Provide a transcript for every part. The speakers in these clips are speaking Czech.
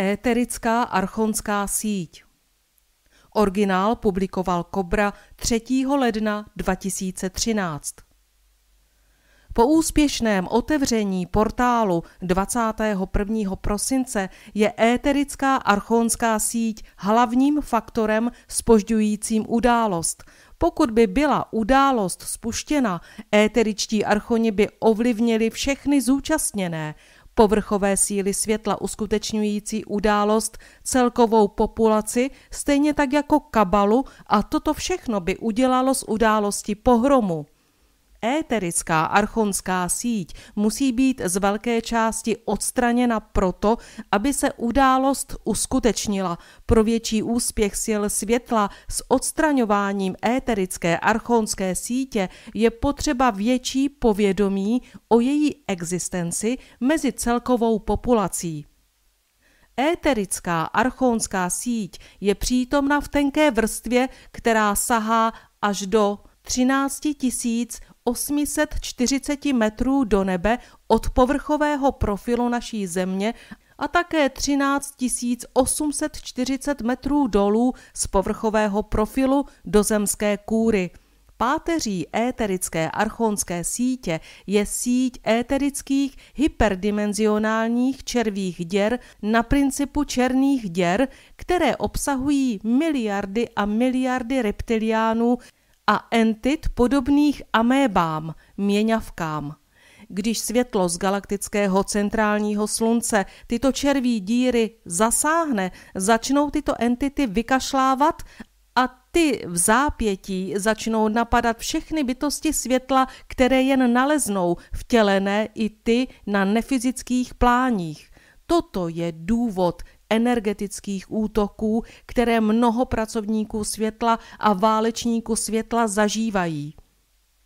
Éterická archonská síť. Originál publikoval Kobra 3. ledna 2013. Po úspěšném otevření portálu 21. prosince je éterická archonská síť hlavním faktorem spožďujícím událost. Pokud by byla událost spuštěna, éteričtí archoni by ovlivnili všechny zúčastněné, Povrchové síly světla uskutečňující událost celkovou populaci, stejně tak jako kabalu a toto všechno by udělalo z události pohromu. Éterická archonská síť musí být z velké části odstraněna proto, aby se událost uskutečnila. Pro větší úspěch sil světla s odstraňováním éterické archonské sítě je potřeba větší povědomí o její existenci mezi celkovou populací. Éterická archonská síť je přítomna v tenké vrstvě, která sahá až do 13 000 840 metrů do nebe od povrchového profilu naší země a také 13 840 metrů dolů z povrchového profilu do zemské kůry. Páteří éterické archonské sítě je síť éterických hyperdimenzionálních červých děr na principu černých děr, které obsahují miliardy a miliardy reptiliánů, a entit podobných amébám, měňavkám. Když světlo z galaktického centrálního slunce tyto červí díry zasáhne, začnou tyto entity vykašlávat a ty v zápětí začnou napadat všechny bytosti světla, které jen naleznou, vtělené i ty na nefyzických pláních. Toto je důvod, energetických útoků, které mnoho pracovníků světla a válečníků světla zažívají.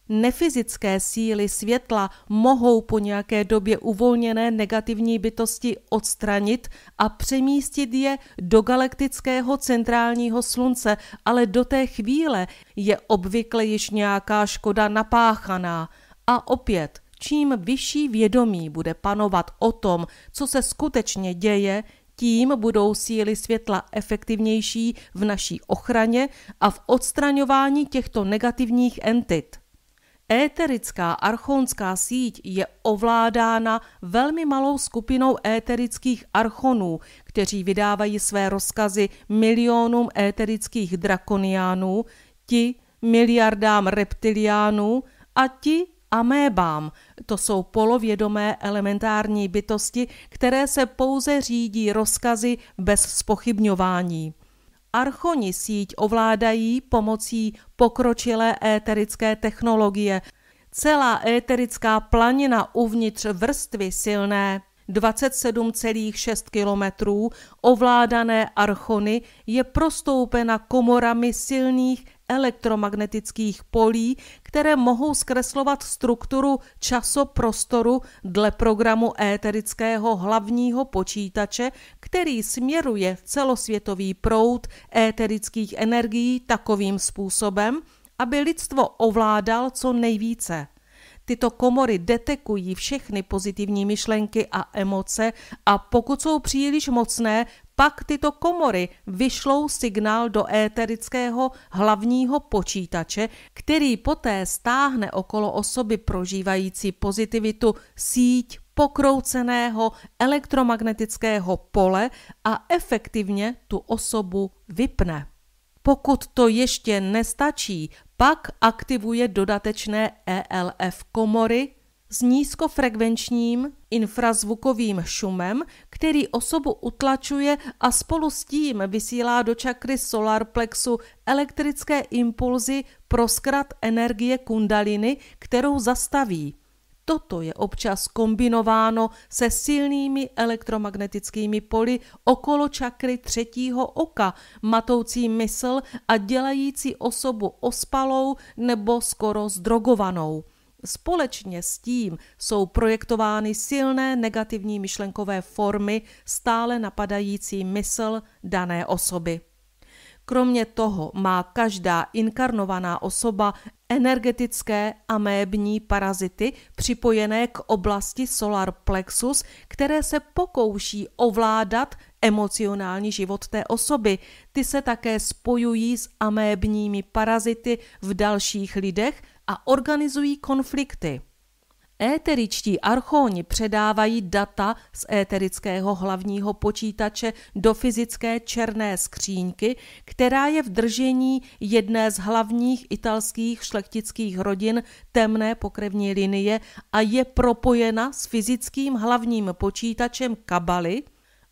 Nefyzické síly světla mohou po nějaké době uvolněné negativní bytosti odstranit a přemístit je do galaktického centrálního slunce, ale do té chvíle je obvykle již nějaká škoda napáchaná. A opět, čím vyšší vědomí bude panovat o tom, co se skutečně děje, tím budou síly světla efektivnější v naší ochraně a v odstraňování těchto negativních entit. Éterická archonská síť je ovládána velmi malou skupinou éterických archonů, kteří vydávají své rozkazy milionům éterických drakoniánů, ti miliardám reptiliánů a ti amébám. To jsou polovědomé elementární bytosti, které se pouze řídí rozkazy bez spochybňování. Archoni síť ovládají pomocí pokročilé éterické technologie. Celá éterická planina uvnitř vrstvy silné 27,6 km ovládané archony je prostoupena komorami silných elektromagnetických polí, které mohou zkreslovat strukturu časoprostoru dle programu éterického hlavního počítače, který směruje celosvětový proud éterických energií takovým způsobem, aby lidstvo ovládal co nejvíce. Tyto komory detekují všechny pozitivní myšlenky a emoce a pokud jsou příliš mocné, pak tyto komory vyšlou signál do éterického hlavního počítače, který poté stáhne okolo osoby prožívající pozitivitu síť pokrouceného elektromagnetického pole a efektivně tu osobu vypne. Pokud to ještě nestačí, pak aktivuje dodatečné ELF komory s nízkofrekvenčním infrazvukovým šumem, který osobu utlačuje a spolu s tím vysílá do čakry solarplexu elektrické impulzy pro zkrat energie kundaliny, kterou zastaví. Toto je občas kombinováno se silnými elektromagnetickými poli okolo čakry třetího oka, matoucí mysl a dělající osobu ospalou nebo skoro zdrogovanou. Společně s tím jsou projektovány silné negativní myšlenkové formy stále napadající mysl dané osoby. Kromě toho má každá inkarnovaná osoba energetické amébní parazity připojené k oblasti solar plexus, které se pokouší ovládat emocionální život té osoby. Ty se také spojují s amébními parazity v dalších lidech a organizují konflikty. Éteričtí archóni předávají data z éterického hlavního počítače do fyzické černé skříňky, která je v držení jedné z hlavních italských šlechtických rodin temné pokrevní linie a je propojena s fyzickým hlavním počítačem Kabaly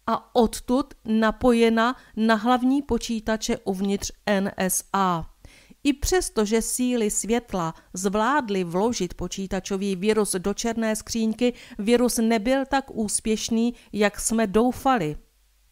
a odtud napojena na hlavní počítače uvnitř NSA. I přesto, že síly světla zvládly vložit počítačový virus do černé skřínky, virus nebyl tak úspěšný, jak jsme doufali.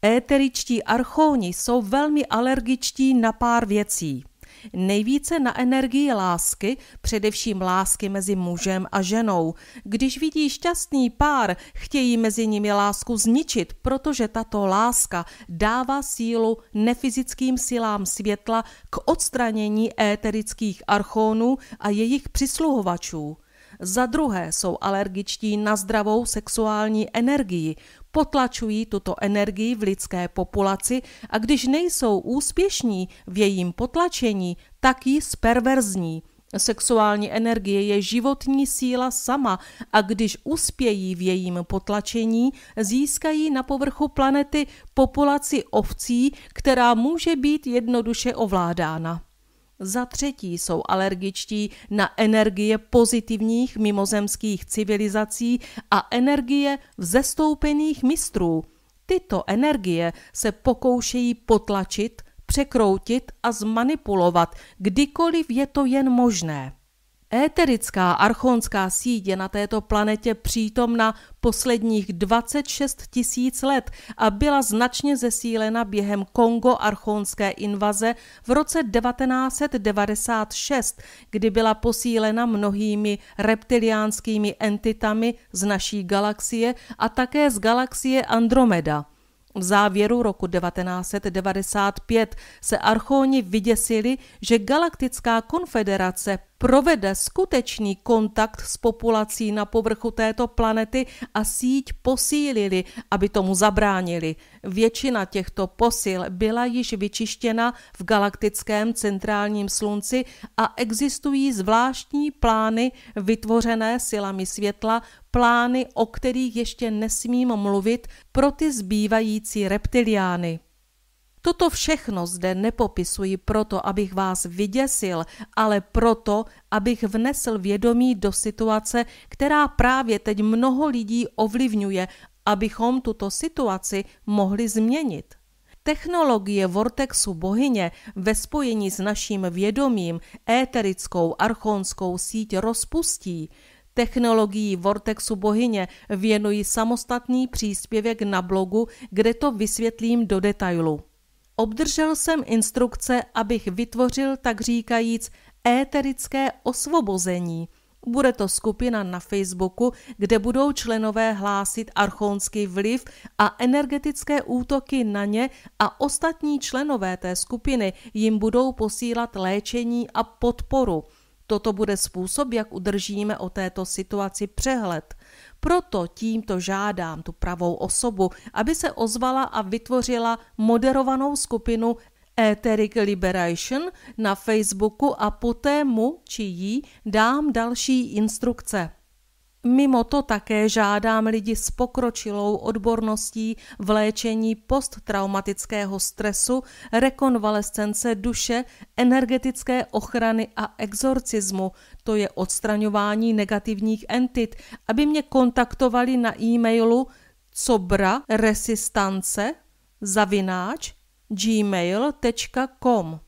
Éteričtí archóni jsou velmi alergičtí na pár věcí nejvíce na energii lásky, především lásky mezi mužem a ženou. Když vidí šťastný pár, chtějí mezi nimi lásku zničit, protože tato láska dává sílu nefyzickým silám světla k odstranění éterických archónů a jejich přisluhovačů. Za druhé jsou alergičtí na zdravou sexuální energii, potlačují tuto energii v lidské populaci a když nejsou úspěšní v jejím potlačení, tak ji sperverzní. Sexuální energie je životní síla sama a když uspějí v jejím potlačení, získají na povrchu planety populaci ovcí, která může být jednoduše ovládána. Za třetí jsou alergičtí na energie pozitivních mimozemských civilizací a energie vzestoupených mistrů. Tyto energie se pokoušejí potlačit, překroutit a zmanipulovat, kdykoliv je to jen možné. Éterická archonská síť je na této planetě přítomna posledních 26 tisíc let a byla značně zesílena během Kongo-archonské invaze v roce 1996, kdy byla posílena mnohými reptiliánskými entitami z naší galaxie a také z galaxie Andromeda. V závěru roku 1995 se archóni vyděsili, že Galaktická konfederace provede skutečný kontakt s populací na povrchu této planety a síť posílili, aby tomu zabránili. Většina těchto posil byla již vyčištěna v galaktickém centrálním slunci a existují zvláštní plány vytvořené silami světla, plány, o kterých ještě nesmím mluvit pro ty zbývající reptiliány. Toto všechno zde nepopisuji proto, abych vás vyděsil, ale proto, abych vnesl vědomí do situace, která právě teď mnoho lidí ovlivňuje, abychom tuto situaci mohli změnit. Technologie vortexu bohyně ve spojení s naším vědomím éterickou archonskou síť rozpustí, technologií Vortexu bohyně věnuji samostatný příspěvek na blogu, kde to vysvětlím do detailu. Obdržel jsem instrukce, abych vytvořil tak říkajíc éterické osvobození. Bude to skupina na Facebooku, kde budou členové hlásit archonský vliv a energetické útoky na ně a ostatní členové té skupiny jim budou posílat léčení a podporu. Toto bude způsob, jak udržíme o této situaci přehled. Proto tímto žádám tu pravou osobu, aby se ozvala a vytvořila moderovanou skupinu Etheric Liberation na Facebooku a poté mu či jí dám další instrukce. Mimo to také žádám lidi s pokročilou odborností v léčení posttraumatického stresu, rekonvalescence duše, energetické ochrany a exorcismu, to je odstraňování negativních entit, aby mě kontaktovali na e-mailu cobra zavináč gmail.com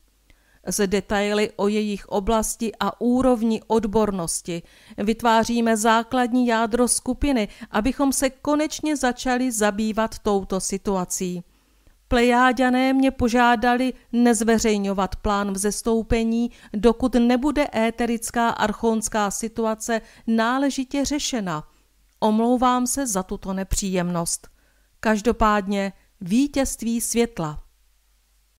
s detaily o jejich oblasti a úrovni odbornosti. Vytváříme základní jádro skupiny, abychom se konečně začali zabývat touto situací. Plejáďané mě požádali nezveřejňovat plán vzestoupení, dokud nebude éterická archonská situace náležitě řešena. Omlouvám se za tuto nepříjemnost. Každopádně vítězství světla.